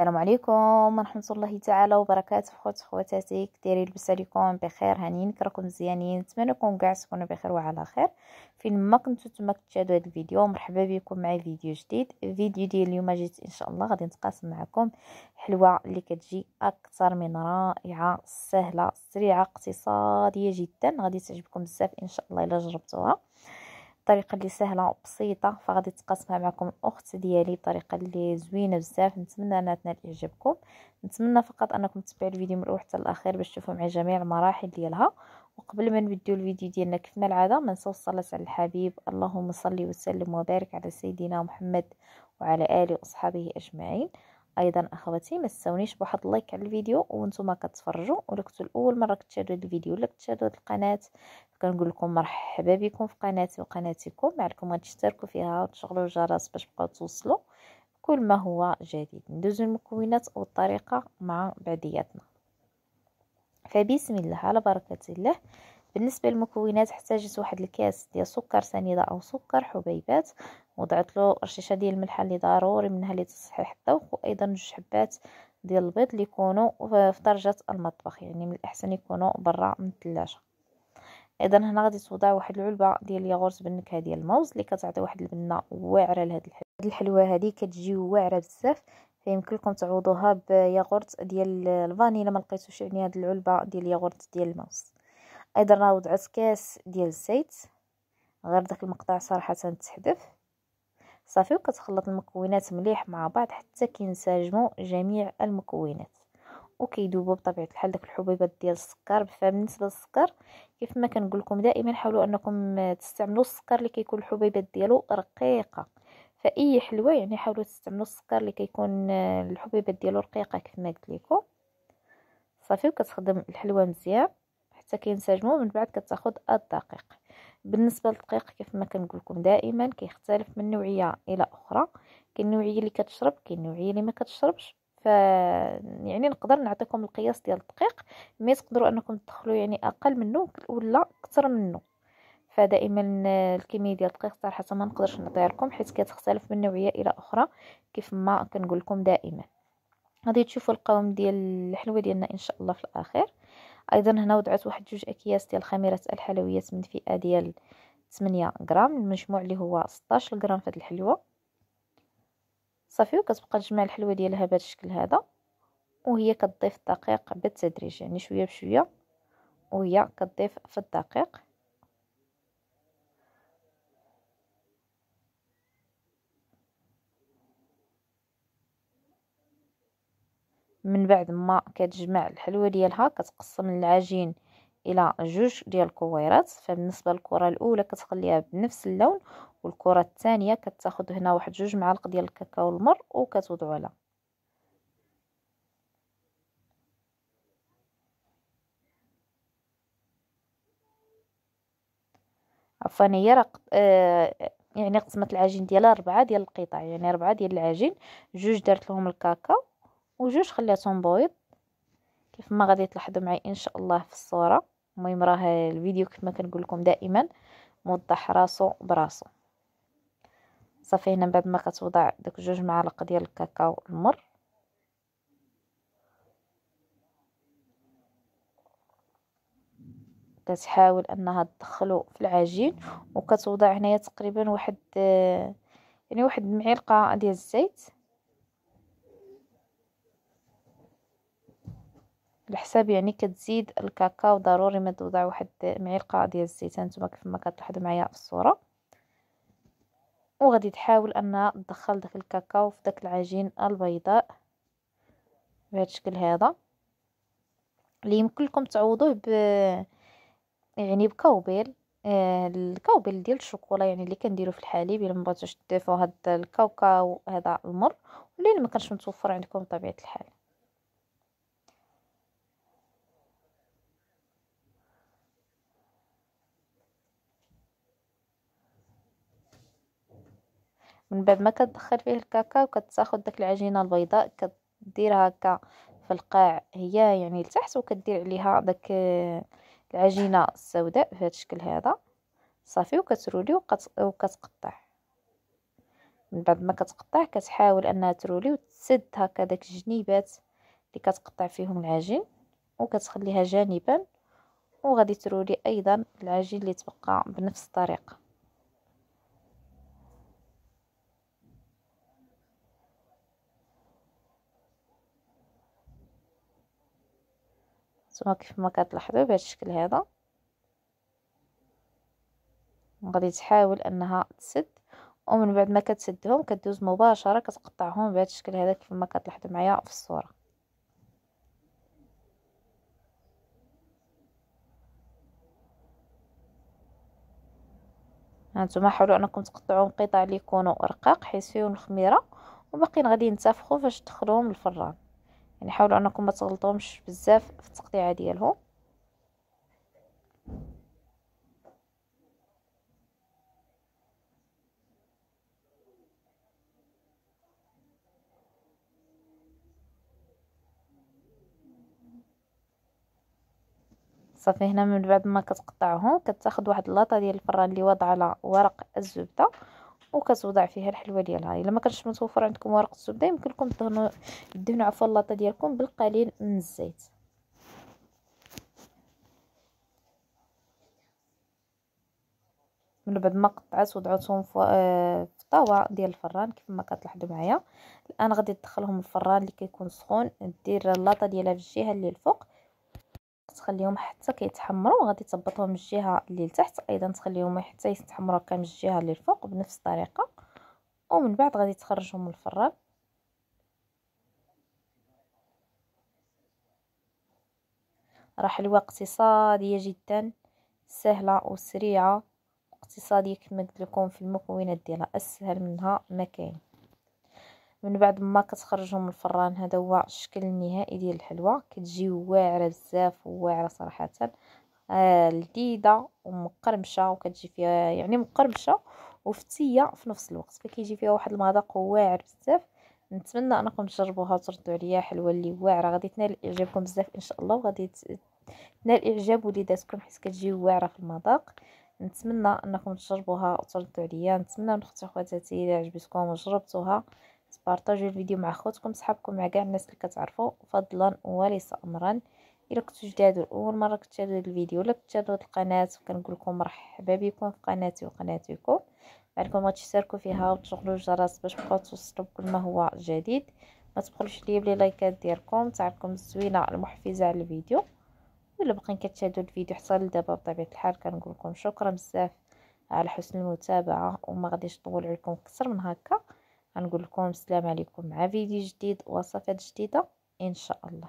السلام عليكم ورحمة الله تعالى وبركاته خوت خواتاتي كديري لبس عليكم بخير هانين كراكم مزيانين لكم كاع تكونوا بخير وعلى خير فين ما كنتو تما كتشاهدوا هذا الفيديو مرحبا بكم معايا فيديو جديد الفيديو ديال اليوم جيت ان شاء الله غادي نتقاسم معكم حلوه اللي كتجي اكثر من رائعه سهله سريعه اقتصاديه جدا غادي تعجبكم بزاف ان شاء الله الا جربتوها الطريقه اللي سهله وبسيطه فغادي تقاسمها معكم الاخت ديالي بطريقه اللي زوينه بزاف نتمنى انها تنال اعجابكم نتمنى فقط انكم تتبعوا الفيديو من الاول حتى الاخير باش تشوفوا معايا جميع المراحل ديالها وقبل ما نبداو الفيديو ديالنا كيفما العاده ما نساو الصلاه على الحبيب اللهم صل وسلم وبارك على سيدنا محمد وعلى اله واصحابه اجمعين ايضا اخواتي ما تنساونيش بواحد اللايك على الفيديو وانتم كتفرجوا ولا كنتوا الاول مره كتشاهدوا الفيديو ولا كتشاهدوا القناه كنقول لكم مرحبا بكم في قناتي وقناتكم معكم غتشتركوا فيها وتشغلوا الجرس باش تبقاو توصلوا كل ما هو جديد ندوزو المكونات والطريقه مع بعضياتنا فبسم الله على بركه الله بالنسبه للمكونات احتاجت واحد الكاس ديال سكر سنيده او سكر حبيبات وضعت له رشيشه ديال الملح اللي ضروري منها لتصحيح الذوق وايضا جوج حبات ديال البيض اللي يكونوا في درجه المطبخ يعني من الاحسن يكونوا برا من الثلاجه اذا هنا غادي توضع واحد العلبه ديال الياغورت بالنكهه ديال الموز اللي كتعطي واحد البنه واعره لهاد الحلوى هاد الحلوى هادي كتجي واعره بزاف فيمكن لكم تعوضوها بياغورت ديال الفانيلا ما لقيتوش يعني هاد العلبه ديال الياغورت ديال الموز ايضا راه وضعت كاس ديال الزيت غير داك المقطع صراحه تحذف صافي وكتخلط المكونات مليح مع بعض حتى كينسجموا جميع المكونات وكيذوبوا بطبيعه الحال داك الحبيبات ديال السكر فبالنسبه للسكر كيف ما كنقول لكم دائما حاولوا انكم تستعملوا السكر اللي كيكون الحبيبات ديالو رقيقه فاي حلوه يعني حاولوا تستعملوا السكر اللي كيكون آه، الحبيبات ديالو رقيقه كيف ما قلت لكم صافي وكتخدم الحلوه مزيان حتى كينسجموا من بعد كتاخذ الدقيق بالنسبه للدقيق كيف ما كنقول لكم دائما كيختلف من نوعيه الى اخرى كاين النوعيه اللي كتشرب كاين النوعيه اللي ما كتشربش ف يعني نقدر نعطيكم القياس ديال الدقيق مي تقدروا انكم تدخلوا يعني اقل منه ولا اكثر منه فدائما الكميه ديال الدقيق صراحه ما نقدرش نعطيها لكم حيت كتختلف من نوعيه الى اخرى كيف ما كنقول لكم دائما غادي تشوفوا القوام ديال الحلوه ديالنا ان شاء الله في الاخير ايضا هنا وضعت واحد جوج اكياس ديال خميره الحلويات من فئه ديال 8 غرام المجموع اللي هو 16 غرام في الحلوه صافي وكتبقى تجمع الحلوه ديالها بهذا الشكل هذا وهي كتضيف الدقيق بالتدريج يعني شويه بشويه وهي كتضيف في الدقيق من بعد ما كتجمع الحلوه ديالها كتقسم العجين الى جوج ديال الكويرات فبالنسبه للكره الاولى كتخليها بنفس اللون والكره الثانيه كتاخذ هنا واحد جوج معالق ديال الكاكاو المر وكتوضعو على عفوا هي راه يعني قسمت العجين ديالها ربعة ديال القطع يعني ربعة ديال العجين جوج درت لهم الكاكاو وجوج خليتهم بويض كيف ما غادي تلاحظوا معي ان شاء الله في الصوره المهم راه الفيديو كما كنقول لكم دائما موضح راسو براسو صافي هنا بعد ما كتوضع داك جوج معالق ديال الكاكاو المر كتحاول انها تدخلو في العجين وكتوضع هنايا تقريبا واحد آه، يعني واحد معلقه ديال الزيت الحساب يعني كتزيد الكاكاو ضروري ما توضع واحد معلقه ديال الزيت هانتوما كيف ما كتلاحظوا معايا في الصوره وغادي تحاول انها تدخل داك الكاكاو في داك العجين البيضاء بهذا الشكل هذا اللي يمكن لكم تعوضوه ب يعني بكوبيل الكوبيل آه، ديال الشوكولا يعني اللي كنديرو في الحليب الا ما بغيتوش تضيفوا الكاوكاو الكاكاو هذا المر واللي ما كانش متوفر عندكم بطبيعه الحال من بعد ما كتدخل فيه الكاكاو كتاخد داك العجينه البيضاء كديرها هكا في القاع هي يعني لتحت وكدير عليها داك العجينه السوداء بهذا الشكل هذا صافي وكترولي وكت... وكتقطع من بعد ما كتقطع كتحاول انها ترولي وتسد هكا داك الجنيبات اللي كتقطع فيهم العجين وكتخليها جانبا وغادي ترولي ايضا العجين اللي تبقى بنفس الطريقه نتوما كيف ما كتلاحظوا بهذا الشكل هذا غادي تحاول انها تسد ومن بعد ما كتسدهم كدوز مباشره كتقطعهم بهذا الشكل هذا كيف ما كتلاحظوا معايا في الصوره هانتوما حاولوا انكم تقطعوهم قطع اللي يكونوا رقاق حيت فيهم الخميره وباقيين غادي ينتفخوا فاش تدخلوهم الفران يعني حاولوا انكم ما تغلطوهمش بزاف في التقطيعه ديالهم صافي هنا من بعد ما كتقطعهم كتاخد واحد اللاطه ديال الفران اللي واضعه على ورق الزبده وكتوضع فيها الحلوه ديالها الا ما كانش متوفر عندكم ورق الزبده يمكن لكم تدهنوا دهنوا عفوا اللاطه ديالكم بالقليل من الزيت من بعد ما قطعت وضعتهم في الطاوة آه، ديال الفران كيف ما كتلاحظوا معايا الان غادي ندخلهم الفران اللي كيكون سخون دير اللاطه ديالها في الجهه اللي الفوق تخليهم حتى كيتحمروا غادي تهبطهم من الجهه اللي لتحت ايضا تخليهم حتى يتحمروا هكا من الجهه اللي الفوق بنفس الطريقه ومن بعد غادي تخرجهم من الفران راه الوقت اقتصاديه جدا سهله وسريعه اقتصاديه كما قلت لكم في المكونات ديالها اسهل منها ما كاين من بعد ما كتخرجهم من الفران هذا هو الشكل النهائي ديال الحلوى كتجي واعره بزاف واعره صراحه آه، لذيذه ومقرمشه وكتجي فيها يعني مقرمشه وفتيه في نفس الوقت فكيجي فيها واحد المذاق واعر بزاف نتمنى انكم تجربوها وتردوا عليا حلوه اللي واعره غادي تنال اعجابكم بزاف ان شاء الله وغادي تنال اعجاب وليداتكم حيت كتجي واعره في المذاق نتمنى انكم تجربوها وتردوا عليا نتمنى من اختي خواتاتي الا عجبتكم وجربتوها تبارطاجيو الفيديو مع خوتكم صحابكم مع كاع الناس اللي كتعرفوا فضلا وليس امرا الا كنتو جداد اول مره كتشاهدوا الفيديو ولا كتشاهدوا القناه كنقول لكم مرحبا بكم في قناتي وقناتكم بعدكم غتشتركوا فيها وتشغلوا الجرس باش تبقاو توصلوا بكل ما هو جديد ما تبخلوش ليا بلي لايكات ديالكم تعليقكم الزوينه المحفزه على الفيديو ولا باقيين كتشاهدوا الفيديو حتى لدابا بطبيعه الحال كنقول لكم شكرا بزاف على حسن المتابعه وما غاديش نطول عليكم اكثر من هكا غنقول لكم السلام عليكم مع فيديو جديد وصفات جديده ان شاء الله